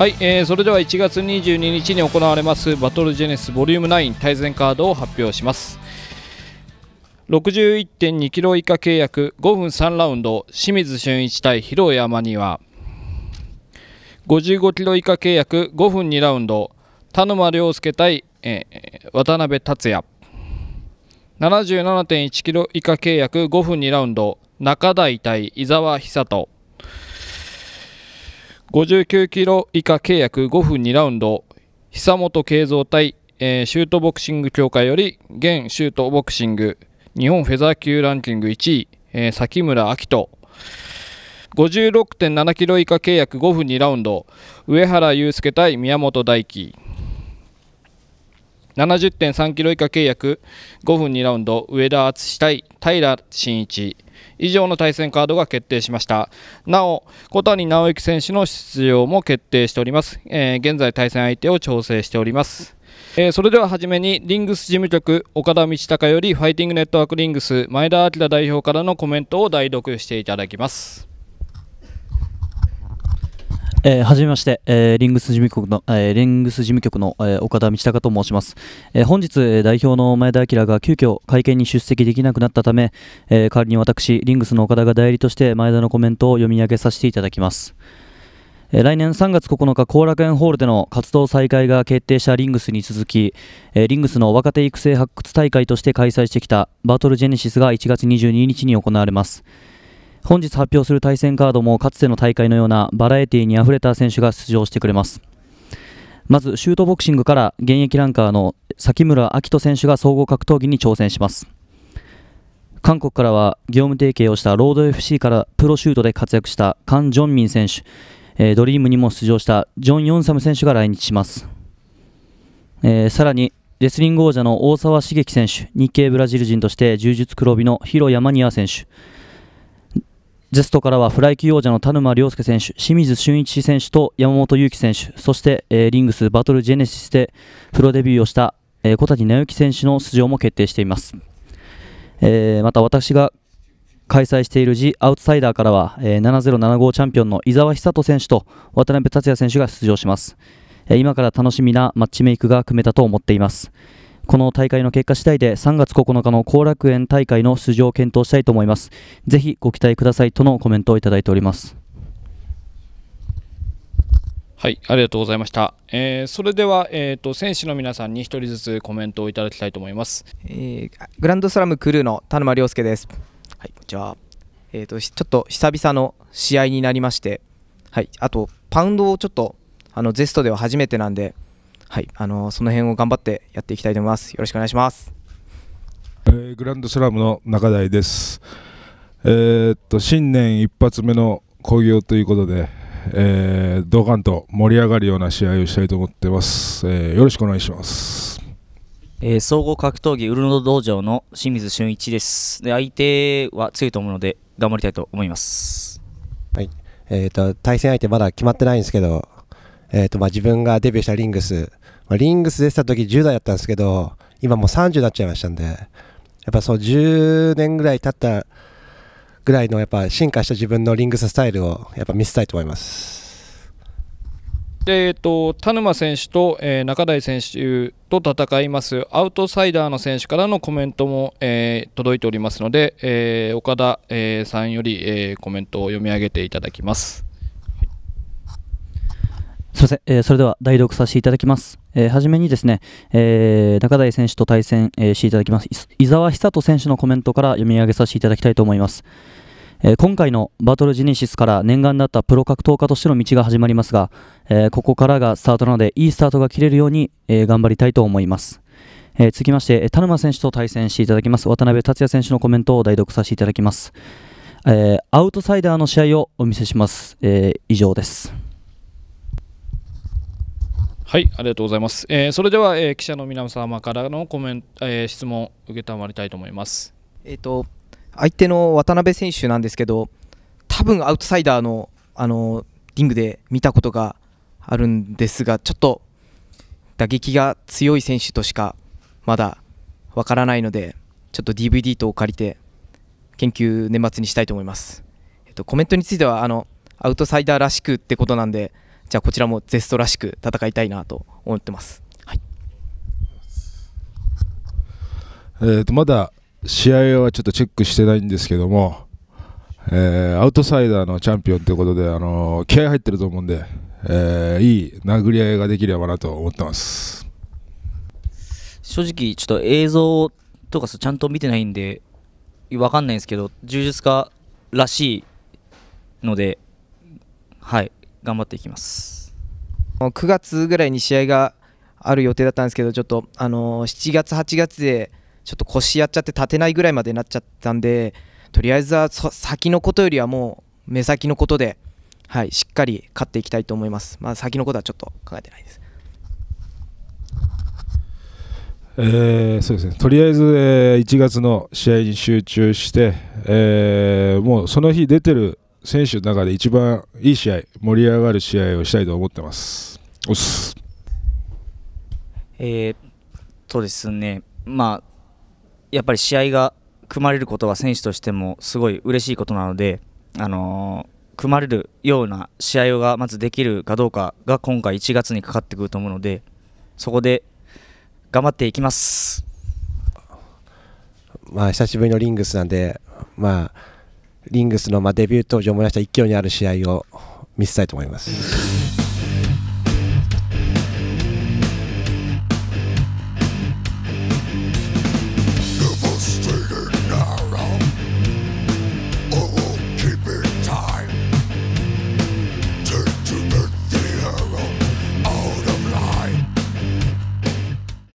はい、えー、それでは1月22日に行われますバトルジェネスボリューム9対戦カードを発表します61.2キロ以下契約5分3ラウンド清水俊一対広江山庭55キロ以下契約5分2ラウンド田沼亮介対、えー、渡辺達也77.1キロ以下契約5分2ラウンド中台対伊沢久人59キロ以下契約5分2ラウンド久本慶三対、えー、シュートボクシング協会より現シュートボクシング日本フェザー級ランキング1位、えー、崎村明人56.7キロ以下契約5分2ラウンド上原雄介対宮本大輝70.3キロ以下契約5分2ラウンド上田敦対平真一以上の対戦カードが決定しましたなお小谷直之選手の出場も決定しております、えー、現在対戦相手を調整しておりますえー、それでは初めにリングス事務局岡田道隆よりファイティングネットワークリングス前田明代表からのコメントを代読していただきますえー、はじめまして、えー、リングス事務局の、えー、リングス事務局の、えー、岡田道隆と申します、えー、本日代表の前田明が急遽会見に出席できなくなったため、えー、代わりに私リングスの岡田が代理として前田のコメントを読み上げさせていただきます来年3月9日、後楽園ホールでの活動再開が決定したリングスに続き、リングスの若手育成発掘大会として開催してきたバトルジェネシスが1月22日に行われます。本日発表する対戦カードもかつての大会のようなバラエティーにあふれた選手が出場してくれますまずシュートボクシングから現役ランカーの崎村明人選手が総合格闘技に挑戦します韓国からは業務提携をしたロード FC からプロシュートで活躍したカン・ジョンミン選手、えドリームにも出場したジョン・ヨンサム選手が来日します、えさらにレスリング王者の大沢茂樹選手日系ブラジル人として柔術黒帯のヒロ・ヤマニア選手ゼストからはフライ級王者の田沼亮介選手、清水俊一選手と山本裕貴選手、そして、えー、リングスバトルジェネシスでプロデビューをした、えー、小谷直之選手の出場も決定しています。えー、また私が開催しているジアウトサイダーからは、えー、7075チャンピオンの伊沢久人選手と渡辺達也選手が出場します、えー、今から楽しみなマッチメイクが組めたと思っています、この大会の結果次第で3月9日の後楽園大会の出場を検討したいと思います。ぜひご期待くださいとのコメントをいただいております。はい、ありがとうございました。えー、それでは、えーと、選手の皆さんに一人ずつコメントをいただきたいと思います。えー、グランドスラムクルーの田沼亮介です。はい、こんにちは。えっ、ー、とちょっと久々の試合になりまして、はい、あとパウンドをちょっとあのゼストでは初めてなんで、はい、あのその辺を頑張ってやっていきたいと思います。よろしくお願いします。えー、グランドスラムの中台です。えー、っと新年一発目の興行ということで、えー、ドカンと盛り上がるような試合をしたいと思ってます。えー、よろしくお願いします。えー、総合格闘技ウルノ道場の清水俊一です。で相手は強いと思うので頑張りたいと思います。はい。えっ、と対戦相手まだ決まってないんですけど、えーとまあ、自分がデビューしたリングス、まあ、リングス出てた時10代だったんですけど今もう30になっちゃいましたんでやっぱそう10年ぐらい経ったぐらいのやっぱ進化した自分のリングススタイルをやっぱ見せたいと思います。えっと、田沼選手と、えー、中台選手と戦いますアウトサイダーの選手からのコメントも、えー、届いておりますので、えー、岡田、えさんより、えコメントを読み上げていただきます。すいません、えー、それでは代読させていただきます。えー、初めにですね、えー、中台選手と対戦、えー、していただきます伊沢久人選手のコメントから読み上げさせていただきたいと思います。え今回のバトルジェネシスから念願だったプロ格闘家としての道が始まりますが、えここからがスタートなのでいいスタートが切れるように、え頑張りたいと思います。え続きまして、田沼選手と対戦していただきます渡辺達也選手のコメントを代読させていただきます。えアウトサイダーの試合をお見せします。え以上です。はい、ありがとうございます。えー、それでは、えー、記者の皆様からのコメント、えー、質問承りたいと思います。えっ、と相手の渡辺選手なんですけど、多分アウトサイダーのあのリングで見たことがあるんですが、ちょっと打撃が強い選手としかまだわからないので、ちょっと DVD とを借りて研究年末にしたいと思います。えっ、とコメントについてはあのアウトサイダーらしくってことなんで。じゃあこちらもゼストらしく戦いたいなと思ってます。はい、えー、とまだ試合はちょっとチェックしてないんですけども、えー、アウトサイダーのチャンピオンということで、あのー、気合入ってると思うんで、えー、いい殴り合いができればなと思ってます正直、ちょっと映像とかちゃんと見てないんで分かんないんですけど柔術家らしいので、はい、頑張っていきます9月ぐらいに試合がある予定だったんですけどちょっとあの7月8月でちょっと腰やっちゃって立てないぐらいまでなっちゃったんでとりあえずは先のことよりはもう目先のことで、はい、しっかり勝っていきたいと思います、まあ、先のことはちょっと考えてないです。えー、そうですねとりあえず、えー、1月の試合に集中して、えー、もうその日出てる選手の中で一番いい試合盛り上がる試合をしたいと思ってますおすえー、とですねまあやっぱり試合が組まれることは選手としてもすごい嬉しいことなのであのー組まれるような試合がまずできるかどうかが今回1月にかかってくると思うのでそこで頑張っていきます。まあ、久しぶりのリングスなんで、まあ、リングスのまあデビュー当時を思い出した勢いにある試合を見せたいと思います。